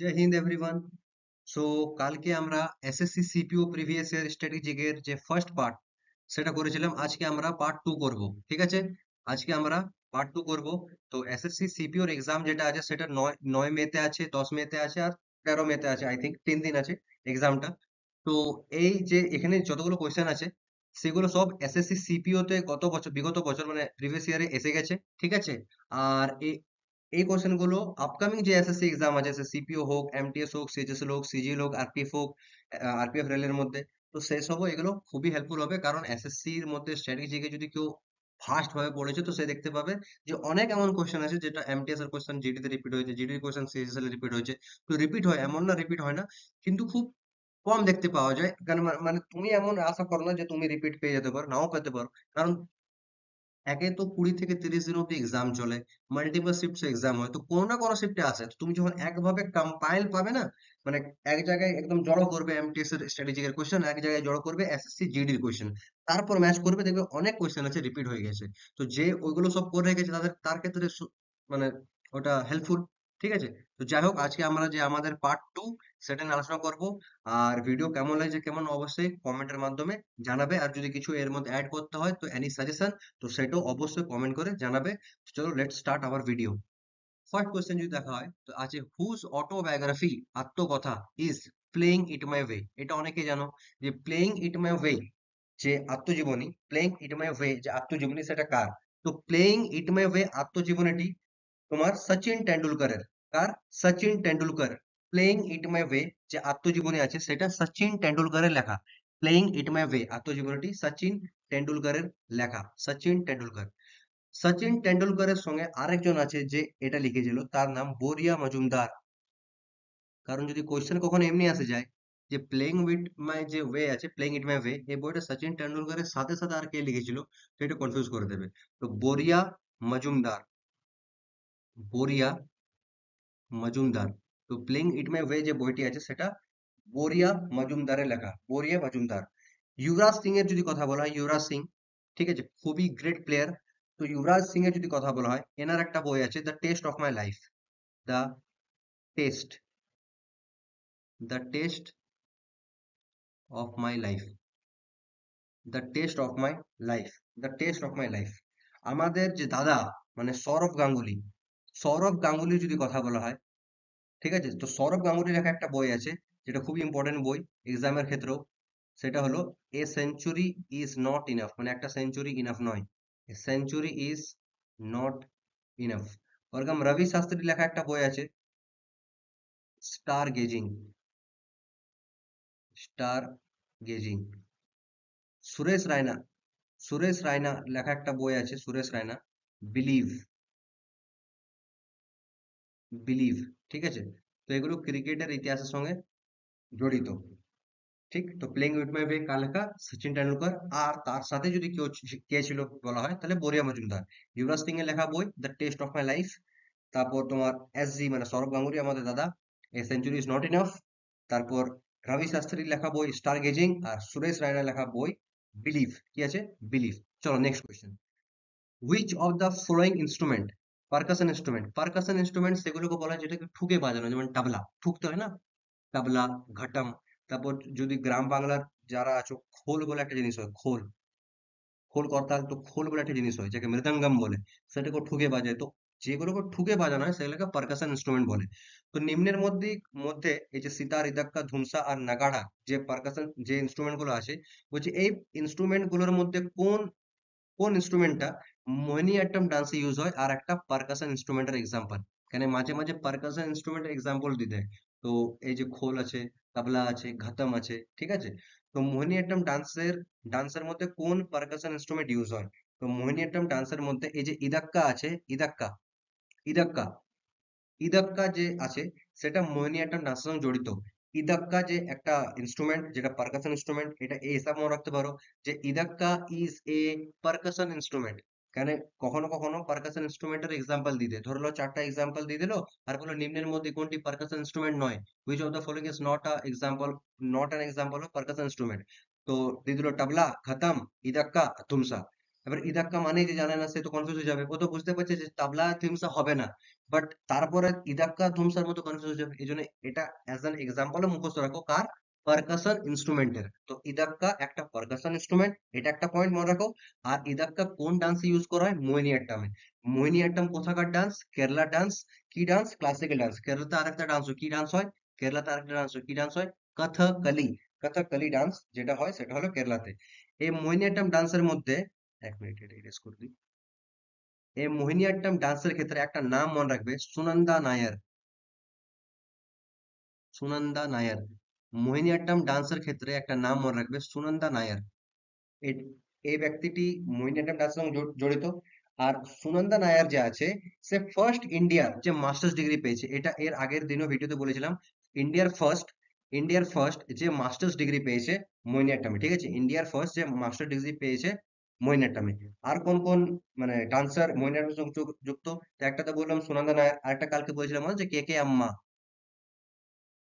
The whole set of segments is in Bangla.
জয় হিন্দ এভরিওয়ান সো কালকে আমরা এসএসসি সিপিও প্রিভিয়াস ইয়ার এর যে ফার্স্ট পার্ট সেটা করেছিলাম আজকে আমরা পার্ট টু করব ঠিক আছে আজকে আমরা পার্ট টু করব তো এসএসসি সিপিওর এক্সাম যেটা আছে সেটা নয় নয় মেতে আছে দশ মেতে আছে আর তেরো মেতে আছে আই থিঙ্ক 3 দিন আছে এক্সামটা তো এই যে এখানে যতগুলো কোয়েশ্চেন আছে সেগুলো সব এসএসসি তে গত বছর বিগত বছর মানে প্রিভিয়াস ইয়ারে এসে গেছে ঠিক আছে আর এই কোশ্চেনগুলো আপকামিং যে এসএসসি এক্সাম আছে সে সিপিও হোক এমটিএস হোক সিজিএস হোক সিজিএল হোক আরপিএফ হোক আরপিএফ রেলের মধ্যে তো সেই সবও এগুলো খুবই হেল্পফুল হবে কারণ এসএসসির মধ্যে স্ট্র্যাটেজিকে যদি কেউ ফাস্ট ভাবে পড়েছে তো সে দেখতে পাবে যে অনেক এমন কোশ্চেন আছে যেটা এমটিএস এর কোশ্চেন জিডিতে রিপিট হয়েছে জিডির কোশ্চেন সিএসএল এ রিপিট হয়েছে তো রিপিট হয় এমন না রিপিট হয় না কিন্তু খুব কম দেখতে পাওয়া যায় কারণ মানে তুমি এমন আশা করো না যে তুমি রিপিট পেয়ে যেতে পারো নাও পেতে পারো কারণ একে তো কুড়ি থেকে তিরিশ দিন অব্দি এক্সাম চলে মাল্টিপল শিফটে এক্সাম হয় তো কোনো না কোনো শিফটে আসে তুমি যখন একভাবে কম্পাইল পাবে না মানে এক জায়গায় একদম জড়ো করবে এমটিএস এর এর কোয়েশ্চেন এক জায়গায় জড়ো করবে এসএসসি জিডির কোয়েশ্চেন তারপর ম্যাচ করবে দেখবে অনেক কোয়েশ্চেন আছে রিপিট হয়ে গেছে তো যে ওইগুলো সব করে রেখেছে তাদের তার ক্ষেত্রে মানে ওটা হেল্পফুল ঠিক আছে তো যাই হোক আজকে আমরা যে আমাদের পার্ট টু সেটা নিয়ে আলোচনা করবো আর ভিডিও কেমন লাগছে কেমন অবশ্যই কমেন্টের মাধ্যমে জানাবে আর যদি কিছু এর মধ্যে অ্যাড করতে হয় তো এনি সাজেশন তো সেটাও অবশ্যই কমেন্ট করে জানাবে চলো let start our video first question যদি দেখা হয় তো আছে হুজ অটোবায়োগ্রাফি আত্মকথা is playing it my way এটা অনেকে জানো যে প্লেইং ইট মাই ওয়ে যে আত্মজীবনী প্লেইং ইট মাই ওয়ে যে আত্মজীবনী সেটা কার তো প্লেইং ইট মাই ওয়ে আত্মজীবনীটি তোমার সচিন টেন্ডুলকারের কার Sachin Tendulkar playing it my way যে আত্মজীবনী আছে সেটা সচিন টেন্ডুলকারের লেখা প্লেয়িং ইট মাই ওয়ে আত্মজীবনীটি সচিন টেন্ডুলকারের লেখা সচিন টেন্ডুলকার সচিন টেন্ডুলকারের সঙ্গে আরেকজন আছে যে এটা লিখেছিল তার নাম বোরিয়া মজুমদার কারণ যদি কোয়েশ্চেন কখনো এমনি আসে যায় যে প্লেইং উইথ মাই যে ওয়ে আছে প্লেইং ইট মাই ওয়ে এই বইটা সচিন টেন্ডুলকারের সাথে সাথে আর কে লিখেছিল তো এটা কনফিউজ করে দেবে তো বোরিয়া মজুমদার বোরিয়া মজুমদার তো প্লেইং ইট মাই ওয়ে যে বইটি আছে সেটা বরিয়া মজুমদারের লেখা বরিয়া মজুমদার যুবরাজ সিং এর যদি কথা বলা হয় ইউরাজ সিং ঠিক আছে খুবই গ্রেট প্লেয়ার তো যুবরাজ সিং এর যদি কথা বলা হয় এনার একটা বই আছে the test of my life the test the test of my life the test of my life the test of my life আমাদের যে দাদা মানে সৌরভ গাঙ্গুলি সৌরভ গাঙ্গুলি যদি কথা বলা হয় ঠিক আছে তো সৌরভ গাঙ্গুলির লেখা একটা বই আছে যেটা খুবই ইম্পর্টেন্ট বই এক্সামের ক্ষেত্রেও সেটা হলো a century is not enough মানে একটা সেঞ্চুরি ইনাফ নয় a century is not enough ওরকম রবি শাস্ত্রীর লেখা একটা বই আছে star gazing star gazing Suresh Raina Suresh Raina লেখা একটা বই আছে সুরেশ রায়না বিলিভ বিলিভ ঠিক আছে তো এগুলো ক্রিকেটার ইতিহাসের সঙ্গে জড়িত ঠিক তো प्लेइंग इट মাই ওয়ে কা লেখা सचिन तेंदुलकर আর তার সাথে যদি কোচ কে ছিল বলা হয় তাহলে বোরিয়া মজুমদার বিরাস্তিং এ লিখব the test of my life তারপর তোমার এস জি মানে সৌরভ গাঙ্গুলী আমাদের দাদা a century is not enough তারপর রবি শাস্ত্রী লিখব স্টার গেজিং আর সুরেশ রায়না লিখা বই বিলিভ কি আছে বিলিভ চলো next question which of the following instrument percussion instrument percussion instrument সেগুলোকে বলা হয় যেটাকে ঠুকে বাজানো যেমন তাবলা ঠুকতে হয় না তাবলা ঘাটাম তারপর যদি গ্রাম বাংলার যারা আছো খোল বলে একটা জিনিস হয় খোল খোল করতাল তো খোল বলে একটা জিনিস হয় যাকে মৃদঙ্গম বলে সেটাকে ঠুকে বাজায় তো যেগুলোকে ঠুকে বাজানো হয় সেগুলোকে পার্কাশন ইনস্ট্রুমেন্ট বলে তো নিম্নের মধ্যে মধ্যে এই যে সিতার ইদাক্কা ধুমসা আর নাগাড়া যে পার্কাশন যে ইনস্ট্রুমেন্ট গুলো আছে বলছি এই ইনস্ট্রুমেন্ট গুলোর মধ্যে কোন কোন ইনস্ট্রুমেন্টটা মনি আইটেম ডান্সে ইউজ হয় আর একটা পারকাশন ইনস্ট্রুমেন্টের এক্সাম্পল কেন মাঝে মাঝে পারকাশন ইনস্ট্রুমেন্টের এক্সাম্পল দিতে হয় তো এই যে খোল আছে তাবলা আছে ঘাতম আছে ঠিক আছে তো মোহিনী আট্টাম ডান্সের ডান্সের মধ্যে কোন পারকাশন ইনস্ট্রুমেন্ট ইউজ হয় তো মোহিনী আট্টাম ডান্সের মধ্যে এই যে ইদাক্কা আছে ইদাক্কা ইদাক্কা ইদাক্কা যে আছে সেটা মোহিনী আট্টাম ডান্সের সঙ্গে জড়িত ইদাক্কা যে একটা ইনস্ট্রুমেন্ট যেটা পারকাশন ইনস্ট্রুমেন্ট এটা এই হিসাব মনে রাখতে পারো যে Idakka is a percussion instrument কেন কখনো কখনো পার্কাশন ইনস্ট্রুমেন্টের এক্সাম্পল দিয়ে দেয় ধরলো চারটা এক্সাম্পল দিয়ে দিল আর বলো নিম্নের মধ্যে কোনটি পার্কাশন ইনস্ট্রুমেন্ট নয় which of the following is not a example not an example of percussion instrument তো দিয়ে দিল তবলা খতম ইদাক্কা থুমসা এবার ইদাক্কা মানে যে জানে না সে তো কনফিউজ হয়ে যাবে ও তো বুঝতে পারছে যে তাবলা থিমসা হবে না বাট তারপরে ইদাক্কা থুমসার মতো কনফিউজ হয়ে যাবে এই জন্য এটা অ্যাজ অ্যান এক্সাম্পল মুখস্থ রাখো কার পারকাশন ইনস্ট্রুমেন্ট এর তো ইদক কা একটা পারকাশন ইনস্ট্রুমেন্ট এটা একটা পয়েন্ট মনে রাখো আর ইদক কা কোন ডান্স ইউজ করা হয় মোহিনী আট্টম এ মোহিনী আট্টম কোথাকার ডান্স केरला ডান্স কি ডান্স ক্লাসিক্যাল ডান্স केरታরক্ত ডান্স ও কি ডান্স হয় केरला তারক ডান্স ও কি ডান্স হয় কথাকলি কথাকলি ডান্স যেটা হয় সেটা হলো केरলাতে এই মোহিনী আট্টম ডান্সের মধ্যে এক মিনিট এটা ইরেজ করে দিই এই মোহিনী আট্টম ডান্সের ক্ষেত্রে একটা নাম মনে রাখবে সুনন্দা নায়ার সুনন্দা নায়ার আট্টাম ডান্সের ক্ষেত্রে একটা নাম মনে রাখবে সুনন্দা নায়ার এই ব্যক্তিটি মোহিনীয়াট্টাম ডান্সের সঙ্গে জড়িত আর সুনন্দা নায়ার যে আছে সে ফার্স্ট ইন্ডিয়ার যে মাস্টার্স ডিগ্রি পেয়েছে এটা এর আগের দিনও ভিডিওতে বলেছিলাম ইন্ডিয়ার ফার্স্ট ইন্ডিয়ার ফার্স্ট যে মাস্টার্স ডিগ্রি পেয়েছে মোহিনীয়াট্টামে ঠিক আছে ইন্ডিয়ার ফার্স্ট যে মাস্টার ডিগ্রি পেয়েছে মোহিনীয়াট্টামে আর কোন কোন মানে ডান্সার মোহিনীয়াট্টামের সঙ্গে যুক্ত একটা তো বললাম সুনন্দা নায়ার একটা কালকে বলেছিলাম যে কে কে আম্মা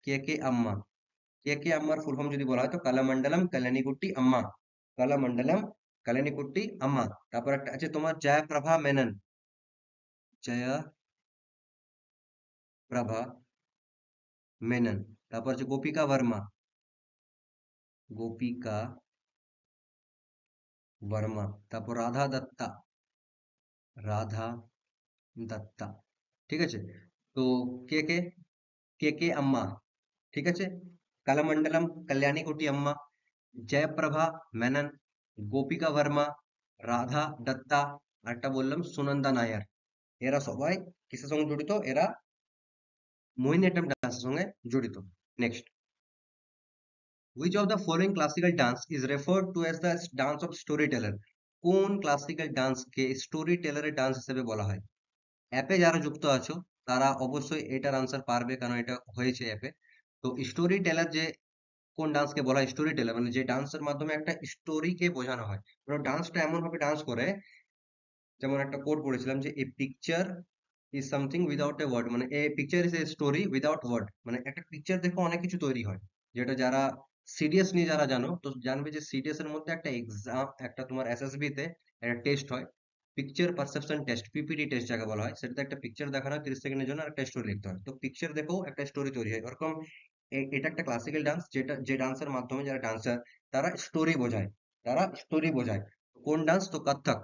কে কে আম্মা কে কে আম্মার ফুল ফর্ম যদি বলা হয় তো কলা মণ্ডলাম কলানি কুটি अम्মা কলা মণ্ডলাম কলানি কুটি अम्মা তারপর একটা আছে তোমার जया প্রভা মেনন জয় প্রভা মেনন তারপর আছে গোপীকা বর্মা গোপীকা বর্মা তারপর রাধা দত্ত রাধা দত্ত ঠিক আছে তো কে কে কে কে अम्মা ঠিক আছে कलमंडलम कल्याणी कोटी अम्मा জয়প্রভা मेनन গোপিকা वर्मा राधा দত্তা আরেকটা বললাম সুনন্দা নায়ার এরা সবাই কিসের সঙ্গে জড়িত এরা মোহিনীয়াট্টম ডান্সের সঙ্গে জড়িত next which of the following classical dance is referred to as the dance of storyteller কোন ক্লাসিক্যাল ডান্সকে স্টোরি টেলারের ডান্স হিসেবে বলা হয় অ্যাপে যারা যুক্ত আছো তারা অবশ্যই এটার আনসার পারবে কারণ এটা হয়েছে অ্যাপে তো স্টোরি টেলার যে কোন ডান্সকে বলা স্টোরি টেলার মানে যে ডান্সের মাধ্যমে একটা স্টোরিকে বোঝানো হয় মানে ডান্সটা এমনভাবে ডান্স করে যেমন একটা কোড পড়েছিলাম যে a picture is something without a word মানে a picture is a story without word মানে একটা পিকচার দেখো অনেক কিছু তৈরি হয় যেটা যারা সিডিএস নিয়ে যারা জানো তো জানবে যে সিডিএস এর মধ্যে একটা এক্সাম একটা তোমার এসএসবি তে একটা টেস্ট হয় picture perception test PPD test যাকে বলা হয় সেটাতে একটা পিকচার দেখানো হয় তিরিশ সেকেন্ডের জন্য একটা স্টোরি লিখতে হয় তো পিকচার দেখো একটা স্টোরি তৈরি হয় ওরকম এটা একটা ক্লাসিক্যাল ডান্স যেটা যে ডান্সের মাধ্যমে যারা ডান্সার তারা স্টোরি বোঝায় তারা স্টোরি বোঝায় কোন ডান্স তো কত্থক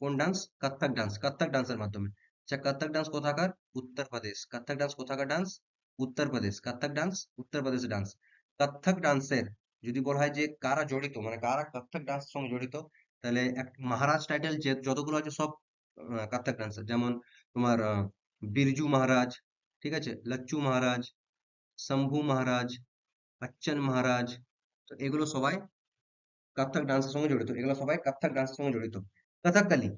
কোন ডান্স কত্থক ডান্স কত্থক ডান্সের মাধ্যমে আচ্ছা কত্থক ডান্স কোথাকার উত্তরপ্রদেশ কত্থক ডান্স কোথাকার dance Uttar Pradesh Kathak dance Uttar Pradesh dance Kathak ডান্সের যদি বলা হয় যে কারা জড়িত মানে কারা কত্থক ডান্স সঙ্গে জড়িত তাহলে এক মহারাষ্ট্র টাইটেল যে যতগুলো আছে সব কত্থক ডান্সার যেমন তোমার বিরজু মহারাজ ঠিক আছে লচ্চু মহারাজ শম্ভু মহারাজচ্চন মহারাজ তো এগুলো সবাই কত্থক ডান্সার সঙ্গে জড়িত এগুলা সবাই কত্থক ডান্সার সঙ্গে জড়িত কথাকলি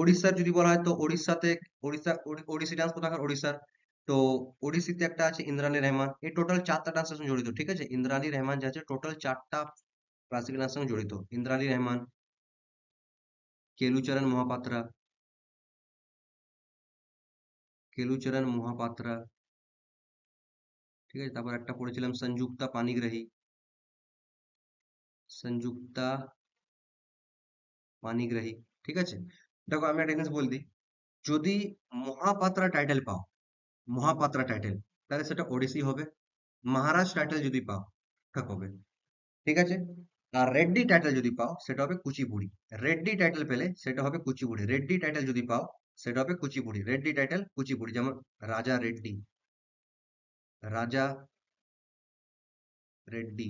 ওড়িশা যদি বলা হয় তো ওড়িশাতে ওড়িশা ওড়িশি ডান্স কোতাকার ওড়িশা তো ওড়িশিতে একটা আছে ইন্দ্রানী রহমান এই টোটাল চারটা ডান্সার সঙ্গে জড়িত ঠিক আছে ইন্দ্রানী রহমান যাচ্ছে টোটাল চারটা প্লাসবিনা সঙ্গে জড়িত Indrani Rahman Kelu Charan Mahapatra Kelu Charan Mahapatra ঠিক আছে তারপর একটা পড়েছিলাম সংযুক্তা পানিগ রই সংযুক্তা পানিগ রই ঠিক আছে দেখো আমি একটা এনেস বল দি যদি মহাপাত্র টাইটেল পাও মহাপাত্র টাইটেল তাহলে সেটা ওডিসি হবে মহারাজ টাইটেল যদি পাও কা করবে ঠিক আছে আর রেড্ডি টাইটেল যদি পাও সেটা হবে কুচিবুরি রেড্ডি টাইটেল পেলে সেটা হবে কুচিবুরি রেড্ডি টাইটেল যদি পাও সেটা হবে কুচিবুরি রেড্ডি টাইটেল কুচিবুরি যেমন রাজা রেড্ডি राजा रेड्डी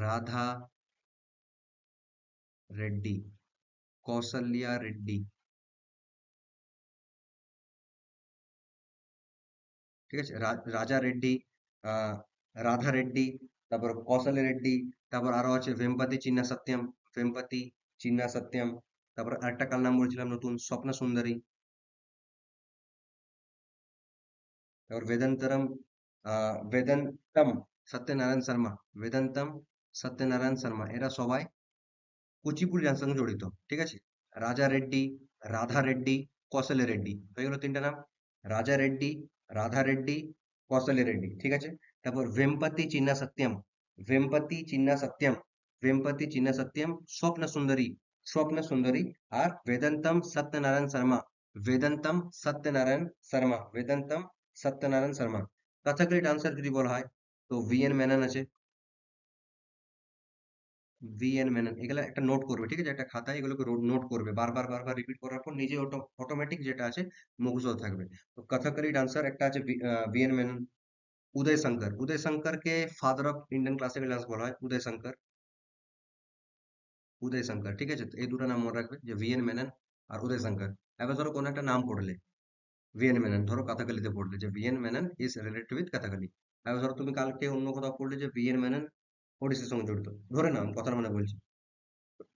राधा रेड्डी कौशल्या रेड्डी ঠিক আছে রাজা রেড্ডি রাধা রেড্ডি তারপর কৌশল রেড্ডি তারপর আরো আছে ভেমপতি চিন্না সত্যম ভেমপতি চিন্না সত্যম তারপর আরেকটা কার নাম বলছিলাম নতুন স্বপ্না সুন্দরী और वेदंतरम বেদান্তম সত্যনারায়ণ শর্মা বেদান্তম সত্যনারায়ণ শর্মা এরা সবাই কুচিপুড়ি ডান্সের সঙ্গে জড়িত ঠিক আছে রাজা রেড্ডি রাধা রেড্ডি কৌশলে রেড্ডি হয়ে গেল তিনটা নাম রাজা রেড্ডি রাধা রেড্ডি কৌশলে রেড্ডি ঠিক আছে তারপর ভেম্পতি চিন্না সত্যম ভেম্পতি চিন্না সত্যম ভেম্পতি চিন্না সত্যম স্বপ্ন সুন্দরী স্বপ্ন সুন্দরী আর বেদান্তম সত্যনারায়ণ শর্মা বেদান্তম সত্যনারায়ণ শর্মা বেদান্তম সত্যনারায়ণ শর্মা কথাকলি ডান্সার যদি বলা হয় তো ভি এন মেনন আছে ভি এন মেনন এগুলো একটা নোট করবে ঠিক আছে একটা খাতায় এগুলোকে নোট করবে বারবার বারবার রিপিট করার পর নিজে অটোমেটিক যেটা আছে মুখস্থ থাকবে তো কথাকলি ডান্সার একটা আছে ভি এন মেনন উদয় শঙ্কর উদয় শঙ্করকে father of Indian classical dance বলা হয় উদয় শঙ্কর উদয় শঙ্কর ঠিক আছে তো এই দুটো নাম মনে রাখবে যে ভি এন মেনন আর উদয় শঙ্কর এবার ধরো কোনো একটা নাম পড়লে ভিএন মেনন ধরো কাতাকালিতে পড়লে যে V N Menon is related with Kathakali আর ধরো তুমি কালকে অন্য কোথাও পড়লে যে ভিএন মেনন ওড়িশার সঙ্গে জড়িত ধরে নাও কথার মানে বলছি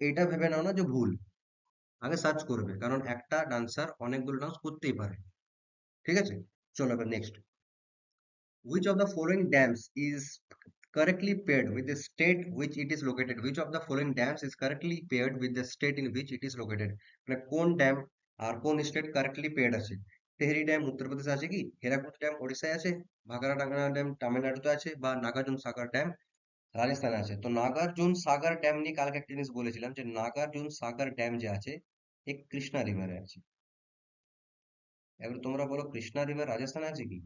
এটা ভেবে নাও না যে ভুল আগে সার্চ করবে কারণ একটা ডান্সার অনেকগুলো ডান্স করতেই পারে ঠিক আছে চলো এবার next which of the following dams is correctly paired with the state which it is located which of the following dams is correctly paired with the state in which it is located মানে কোন ড্যাম আর কোন স্টেট কারেক্টলি পেড আছে তেহরি ড্যাম উত্তরপ্রদেশে আছে কি হেরাকুদ ড্যাম ওড়িশায় আছে ভাগারা টাঙ্গানা ড্যাম তামিলনাড়ুতে আছে বা নাগার্জুন সাগর ড্যাম রাজস্থানে আছে তো নাগার্জুন সাগর ড্যাম নিয়ে কালকে একটা জিনিস বলেছিলাম যে নাগার্জুন সাগর ড্যাম যে আছে এ কৃষ্ণা রিভারে আছে এবার তোমরা বলো কৃষ্ণা রিভার রাজস্থানে আছে কি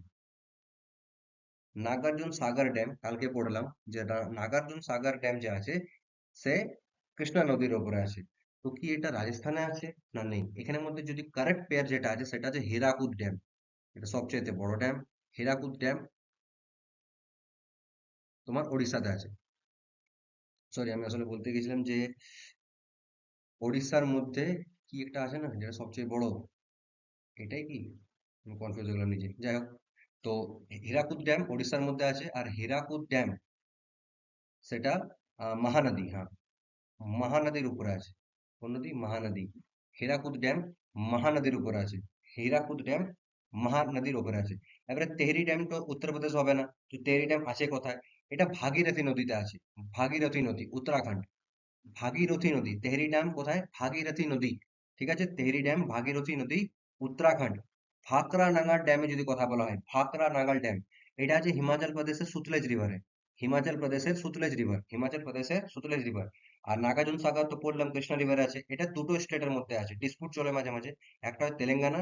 নাগার্জুন সাগর ড্যাম কালকে পড়লাম যে নাগার্জুন সাগর ড্যাম যে আছে সে কৃষ্ণা নদীর ওপরে আছে তো কি এটা রাজস্থানে আছে না নেই এখানের মধ্যে যদি কারেক্ট পেয়ার যেটা আছে সেটা আছে হেরাকুদ ড্যাম এটা সবচেয়ে বড় ড্যাম হেরাকুদ ড্যাম তোমার ওড়িশাতে আছে সরি আমি আসলে বলতে গেছিলাম যে ওড়িশার মধ্যে কি একটা আছে না যেটা সবচেয়ে বড় এটাই কি আমি কনফিউজ হয়ে গেলাম নিজে যাই হোক তো হীরাকুদ ড্যাম ওড়িশার মধ্যে আছে আর হীরাকুদ ড্যাম সেটা মহানদী হ্যাঁ মহানদীর উপরে আছে নদী মহানদী হীরাকুদ ড্যাম মহানদীর উপরে আছে হীরাকুদ ড্যাম মহানদীর উপরে আছে এবারে তেহরি ড্যাম তো উত্তরপ্রদেশ হবে না তো তেহরি ড্যাম আছে কোথায় এটা ভাগীরথী নদীতে আছে ভাগীরথী নদী উত্তরাখণ্ড ভাগীরথী নদী তেহরি ড্যাম কোথায় ভাগীরথী নদী ঠিক আছে তেহরি ড্যাম ভাগীরথী নদী উত্তরাখণ্ড ভাকরা নাগাল ড্যামে যদি কথা বলা হয় ভাকরা নাগাল ড্যাম এটা আছে হিমাচল প্রদেশের সুতলেজ রিভারে হিমাচল প্রদেশের সুতলেজ রিভার হিমাচল প্রদেশের সুতলেজ রিভার আর নাগার্জুন সাগর তো পড়লাম কৃষ্ণা রিভার আছে এটা দুটো স্টেটের মধ্যে আছে ডিসপুট চলে মাঝে মাঝে একটা হয় তেলেঙ্গানা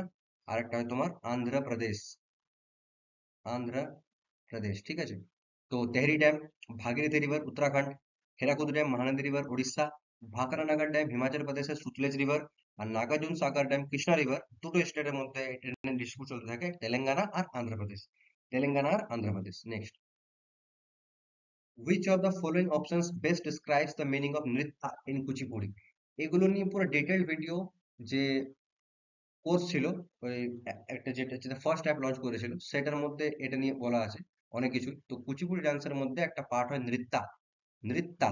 আর একটা হয় তোমার আন্ধ্রপ্রদেশ আন্ধ্রপ্রদেশ ঠিক আছে তো Tehri dam Bhagirathi river Uttarakhand Hirakud dam Mahanadi river Orissa Bhakra Nangal dam Himachal প্রদেশের সুতলেজ রিভার আর নাগার্জুন সাগর ড্যাম কৃষ্ণা রিভার দুটো স্টেটের মধ্যে ডিসপুট চলতে থাকে তেলেঙ্গানা আর আন্ধ্রপ্রদেশ তেলেঙ্গানা আর Andhra Pradesh next which of the following options best describes the meaning of nritya in Kuchipudi এগুলো নিয়ে পুরো ডিটেল ভিডিও যে কোর্স ছিল ওই একটা যেটা যেটা ফার্স্ট অ্যাপ লঞ্চ করেছিল সেটার মধ্যে এটা নিয়ে বলা আছে অনেক কিছু তো কুচিপুড়ি ডান্সের মধ্যে একটা পার্ট হয় নৃত্যা নৃত্যা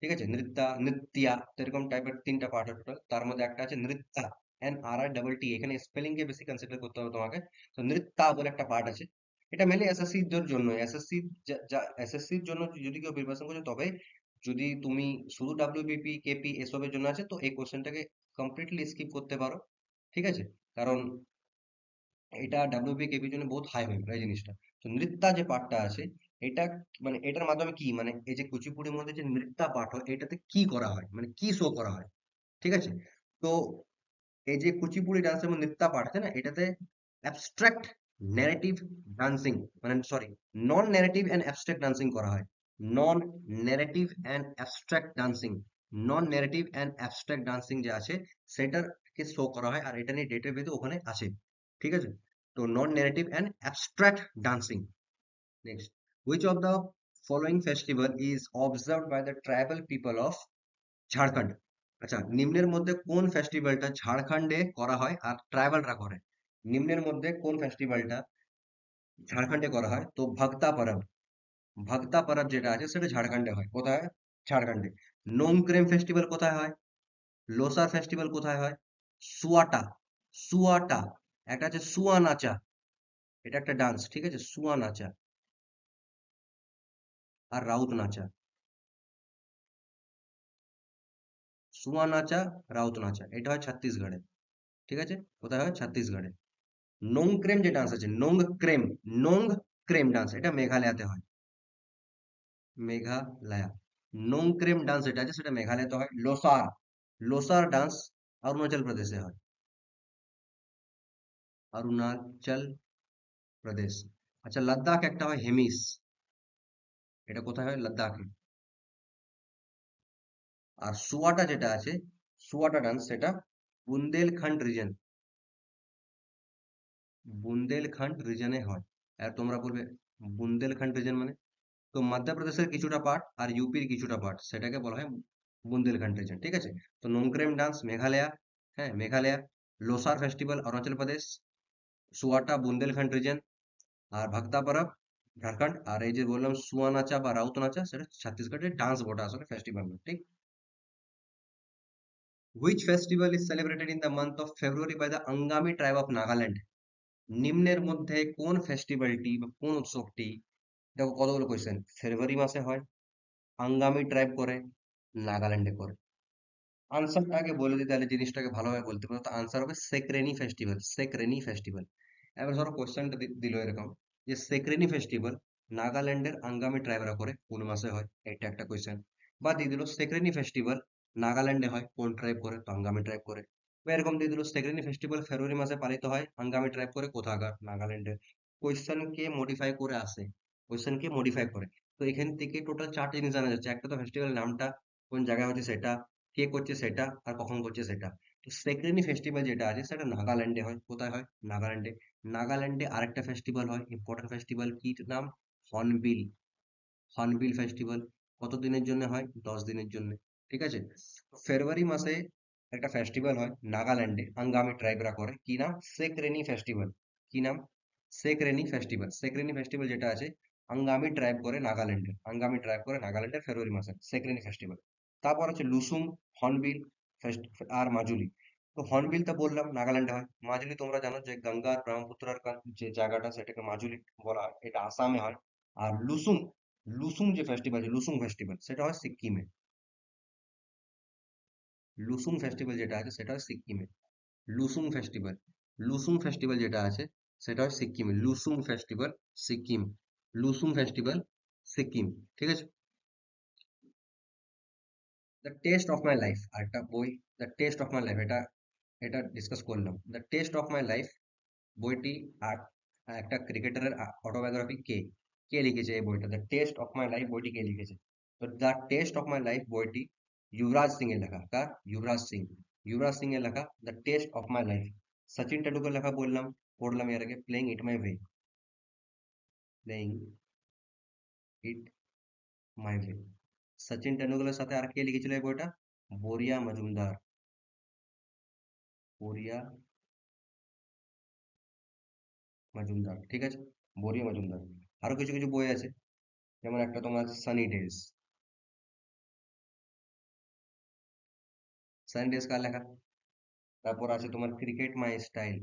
ঠিক আছে নৃত্যা নৃত্যা এরকম টাইপের তিনটা পার্ট হয় তার মধ্যে একটা আছে নৃত্যা এন আর আর ডাবল টি এখানে স্পেলিং কে বেশি কনসিডার করতে হবে তোমাকে তো নৃত্যা বলে একটা পার্ট আছে এটা মেলে দের জন্য এসএসসি এসএসসির জন্য যদি কেউ প্রিপারেশন করছে তবে যদি তুমি শুধু ডাব্লিউবিপি কেপি এসবের জন্য আছে তো এই কোশ্চেনটাকে কমপ্লিটলি স্কিপ করতে পারো ঠিক আছে কারণ এটা ডাব্লিউবি কেপির জন্য বহুত হাই হয়ে এই জিনিসটা তো নৃত্যা যে পার্টটা আছে এটা মানে এটার মাধ্যমে কি মানে এই যে কুচিপুড়ির মধ্যে যে নৃত্যা পাঠ হয় এটাতে কি করা হয় মানে কি শো করা হয় ঠিক আছে তো এই যে কুচিপুড়ি ডান্সের মধ্যে নৃত্যা পাঠ আছে না এটাতে অ্যাবস্ট্রাক্ট ন্যারেটিভ ডান্সিং মানে sorry non narrative and abstract dancing করা হয় non narrative and abstract dancing non narrative and abstract dancing যে আছে সেটাকে শো করা হয় আর এটা নিয়ে ডেটের বেদে ওখানে আছে ঠিক আছে তো non narrative and abstract dancing next which of the following festival is observe by the tribal people of Jharkhand আচ্ছা নিম্নের মধ্যে কোন ফেস্টিভ্যালটা ঝাড়খন্ডে করা হয় আর ট্রাইবালরা করে নিম্নের মধ্যে কোন ফেস্টিভ্যালটা ঝাড়খণ্ডে করা হয় তো ভক্তা পরব ভক্তা পরব যেটা আছে সেটা ঝাড়খণ্ডে হয় কোথায় ঝাড়খণ্ডে নোংক্রেম ফেস্টিভ্যাল কোথায় হয় লোসার ফেস্টিভ্যাল কোথায় হয় সুয়াটা সুয়াটা একটা আছে সুয়া নাচা এটা একটা ডান্স ঠিক আছে সুয়া নাচা আর রাউত নাচা সুয়া নাচা রাউত নাচা এটা হয় ছত্তিশগড়ে ঠিক আছে কোথায় হয় ছত্তিশগড়ে नोंग क्रिम যেটা ডান্স আছে Nongkrem Nongkrem dance এটা মেঘালয়তে হয় মেঘালয় নोंग क्रिम ডান্স এটা আছে সেটা মেঘালয়তে হয় লোসার লোসার ডান্স অরুণাচল প্রদেশে হয় অরুণাচল প্রদেশ আচ্ছা লাদাখ একটা হয় হেমিস এটা কোথায় হয় লাদাখে আর সুয়াটা যেটা আছে সুয়াটা ডান্স সেটা बुंदेलखंड रीजन বুন্দেলখণ্ড রিজনে হয় আর তোমরা বলবে বুন্দেলখণ্ড রিজন মানে তো মধ্যপ্রদেশের কিছুটা পার্ট আর ইউপির কিছুটা পার্ট সেটাকে বলা হয় বুন্দেলখণ্ড রিজন ঠিক আছে তো নোংক্রেম ডান্স মেঘালয়া হ্যাঁ মেঘালয়া लोसार फेस्टिवल अरुणाचल प्रदेश सुआटा बुंदेलखंड रीजन আর ভক্তা পরব ঝাড়খণ্ড আর এই যে বললাম সুয়া নাচা বা রাউত নাচা সেটা ছত্তিশগড়ের ডান্স বটা আসলে ফেস্টিভ্যাল ঠিক which festival is celebrated in the month of february by the angami tribe of nagaland নিম্নের মধ্যে কোন ফেস্টিভ্যালটি বা কোন উৎসবটি দেখো কতগুলো কোয়েশ্চেন ফেব্রুয়ারি মাসে হয় আঙ্গামি ট্রাইব করে নাগাল্যান্ডে করে আনসারটা আগে বলে দিই তাহলে জিনিসটাকে ভালোভাবে বলতে পারো তো আনসার হবে সেক্রেনি ফেস্টিভ্যাল সেক্রেনি ফেস্টিভ্যাল এবার ধরো কোয়েশ্চেনটা দিল এরকম যে সেক্রেনি ফেস্টিভ্যাল নাগাল্যান্ডের আঙ্গামি ট্রাইবরা করে কোন মাসে হয় এটা একটা কোয়েশ্চেন বা দিয়ে দিল সেক্রেনি ফেস্টিভ্যাল নাগাল্যান্ডে হয় কোন ট্রাইব করে তো আঙ্গামি ট্রাইব করে এরকম দিয়ে দিল সেকেন্ড ফেস্টিভ্যাল ফেব্রুয়ারি মাসে পালিত হয় হাঙ্গামি ট্রাইব করে কোথাকার নাগাল্যান্ডের কোয়েশ্চেনকে মডিফাই করে আসে কোয়েশ্চেনকে মডিফাই করে তো এখান থেকে টোটাল চারটি জিনিস জানা যাচ্ছে একটা তো ফেস্টিভ্যাল নামটা কোন জায়গায় হচ্ছে সেটা কে করছে সেটা আর কখন করছে সেটা তো সেকেন্ডলি ফেস্টিভ্যাল যেটা আছে সেটা নাগাল্যান্ডে হয় কোথায় হয় নাগাল্যান্ডে নাগাল্যান্ডে আরেকটা ফেস্টিভ্যাল হয় ইম্পর্টেন্ট ফেস্টিভ্যাল কি নাম হর্নবিল হর্নবিল ফেস্টিভ্যাল কত দিনের জন্য হয় দশ দিনের জন্য ঠিক আছে ফেব্রুয়ারি মাসে একটা ফেস্টিভ্যাল হয় নাগাল্যান্ডে আঙ্গামি ট্রাইবরা করে কি নাম সেক্রেনি ফেস্টিভ্যাল কি নাম সেক্রেনি ফেস্টিভ্যাল সেক্রেনি ফেস্টিভ্যাল যেটা আছে আঙ্গামি ট্রাইব করে নাগাল্যান্ডে আঙ্গামি ট্রাইব করে নাগাল্যান্ডের ফেব্রুয়ারি মাসে সেক্রেনি ফেস্টিভ্যাল তারপর হচ্ছে লুসুম হর্নবিল আর মাজুলি তো হর্নবিল তো বললাম নাগাল্যান্ডে হয় মাজুলি তোমরা জানো যে গঙ্গার আর যে জায়গাটা সেটাকে মাজুলি বলা হয় এটা আসামে হয় আর লুসুম লুসুম যে ফেস্টিভ্যাল লুসুম ফেস্টিভ্যাল সেটা হয় সিকিমে লুসুং ফেস্টিভ্যাল যেটা আছে সেটা সিকিমে লুসুং ফেস্টিভ্যাল লুসুং ফেস্টিভ্যাল যেটা আছে সেটা হয় সিকিমে লুসুং ফেস্টিভ্যাল সিকিম লুসুং ফেস্টিভ্যাল সিকিম ঠিক আছে the test of my life আরেকটা বই the test of my life এটা এটা ডিসকাস করলাম the test of my life বইটি আর একটা ক্রিকেটারের অটোবায়োগ্রাফি কে কে লিখেছে এই বইটা the test of my life বইটি কে লিখেছে তো the test of my life বইটি युवराज सिंह ने लिखा का युवराज सिंह युवराज सिंह ने लिखा the test of my life Sachin Tendulkar लिखा बोल बोल पढ़ल यार playing it my way playing it my way Sachin Tendulkar साथ আর কে লিখেছিল এই বইটা বরিয়া মজুমদার বরিয়া মজুমদার ঠিক আছে বরিয়া মজুমদার আরো কিছু কিছু বই আছে যেমন একটা তোমার সানি ডেজ सनी डेज का लेखक তারপর আছে তোমার cricket my style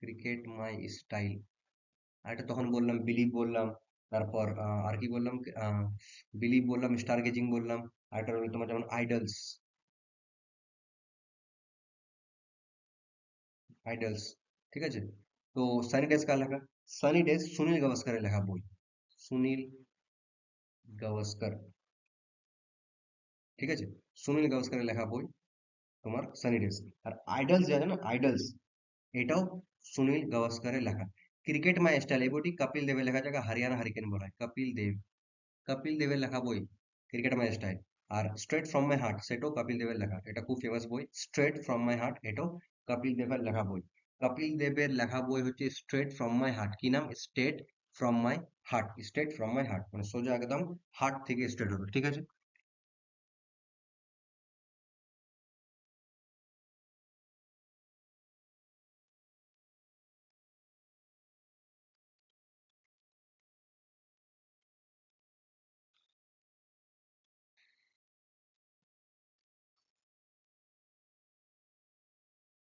cricket my style আগে তখন বললাম বিলি বললাম তারপর আর কি বললাম বিলি বললাম স্টারকেজিং বললাম আইটার তোমার যেমন আইডলস আইডলস ঠিক আছে তো सनी डेज কার লেখা सनी डेज সুনীল গোস্বকর লেখা বই সুনীল গোস্বকর ठीक है सुनील गावस्कर लेखा बो तुम्हार सनी डेज और जो है ना आइडल्स सुनील गावस्कर लेखा क्रिकेट माइ स्टाइल एबोटि कपिल देवे लेखा जगह हरियाणा हरिकेन बोला कपिल देव कपिल देवे लेखा बोई क्रिकेट माइ स्टाइल और स्ट्रेट फ्रॉम माय हार्ट सेटो कपिल देवे लेखा एट खूब फेमस बोई स्ट्रेट फ्रॉम माय हार्ट एटो कपिल देवे लेखा बोई कपिल देवे लेखा बोई होच्छे स्ट्रेट फ्रॉम माय हार्ट की नाम straight from my heart straight from my heart मैं सोजा एकदम हार्ट थे स्ट्रेट हो तो। ठीक है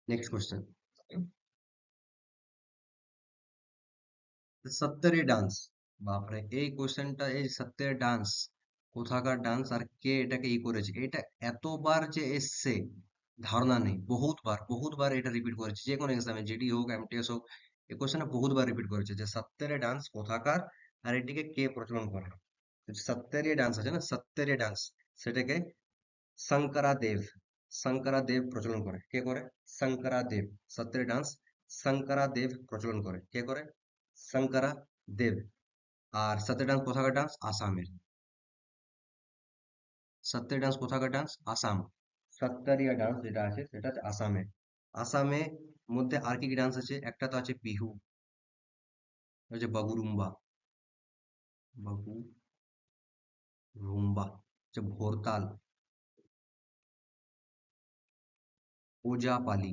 नेक्स्ट क्वेश्चन सत्तरे डांस बाप रे ए क्वेश्चन टा ए सत्तरे डांस कोथा का डांस और के इटा के ये कोरेज इटा एतो बार जे इससे धारणा नहीं बहुत बार बहुत बार इटा रिपीट कोरेज जे कौन एग्जाम है जीडी हो एमटीएस हो ये क्वेश्चन है बहुत बार रिपीट कोरेज जे सत्तरे डांस कोथा का और इटी के के प्रचलन कर सत्तरे डांस है ना सत्तरे डांस सेटे के शंकरा देव शंकरदेव प्रचलन করে কে করে शंकरदेव সতেরে ডান্স शंकरदेव प्रचलन করে কে করে ശങ്കরাদেব আর সতেরে ডান্স কথাক ডান্স আসামে সতেরে ডান্স কথাক ডান্স আসাম 70 আর 11টা আছে সেটা আসামে আসামে মধ্যে আরকি ডান্স আছে একটা তো আছে বিহু আছে বগরুম্বা বগু রুম্বা যখন ঘোর তাল पूजा पाली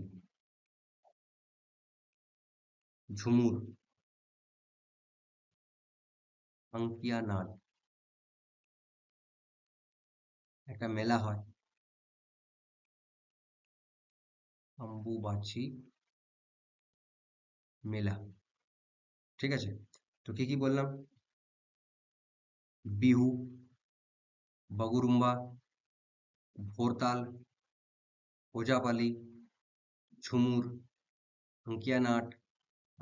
झूमुर मंगियानाट एकटा मेला হয় अंबুবাচি মেলা ঠিক আছে তো কি কি বললাম বিহু বগরুমবা ফোর্তাল ओजापाली झुमुर अंकियानाट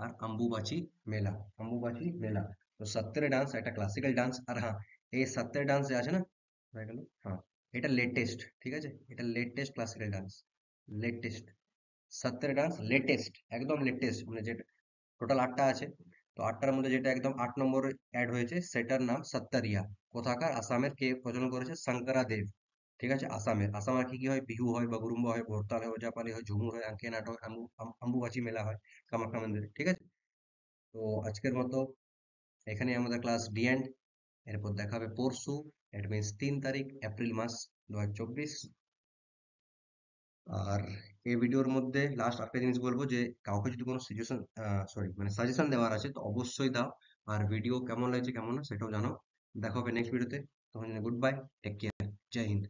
और अम्बुबाची मेला अम्बुबाची मेला तो सत्तर डांस एक क्लासिकल डांस और हाँ ये सत्तर डांस जो है ना हाँ ये लेटेस्ट ठीक है ये लेटेस्ट क्लासिकल डांस लेटेस्ट सत्तर डांस लेटेस्ट एकदम लेटेस्ट मैं टोटल आठटा आ तो आठटार मध्य एकदम आठ नम्बर एड होटार नाम सत्तरिया कथाकार आसाम के प्रचलन कर शंकरा देव ঠিক আছে আসামের আসাম আর কি কি হয় বিহু হয় বা গুরুম্বা হয় ভোরতাল হয় ওজাপালি হয় ঝুমুর হয় আঙ্কেনাট নাটক আম্বুবাচি মেলা হয় কামাখ্যা মন্দিরে ঠিক আছে তো আজকের মতো এখানে আমাদের ক্লাস ডি এন্ড এরপর দেখা হবে পরশু এট মিনস তিন তারিখ এপ্রিল মাস দু আর এই ভিডিওর মধ্যে লাস্ট একটা জিনিস বলবো যে কাউকে যদি কোনো সাজেশন সরি মানে সাজেশন দেওয়ার আছে তো অবশ্যই দাও আর ভিডিও কেমন লাগছে কেমন না সেটাও জানাও দেখা হবে নেক্সট ভিডিওতে তখন গুড বাই টেক কেয়ার জয় হিন্দ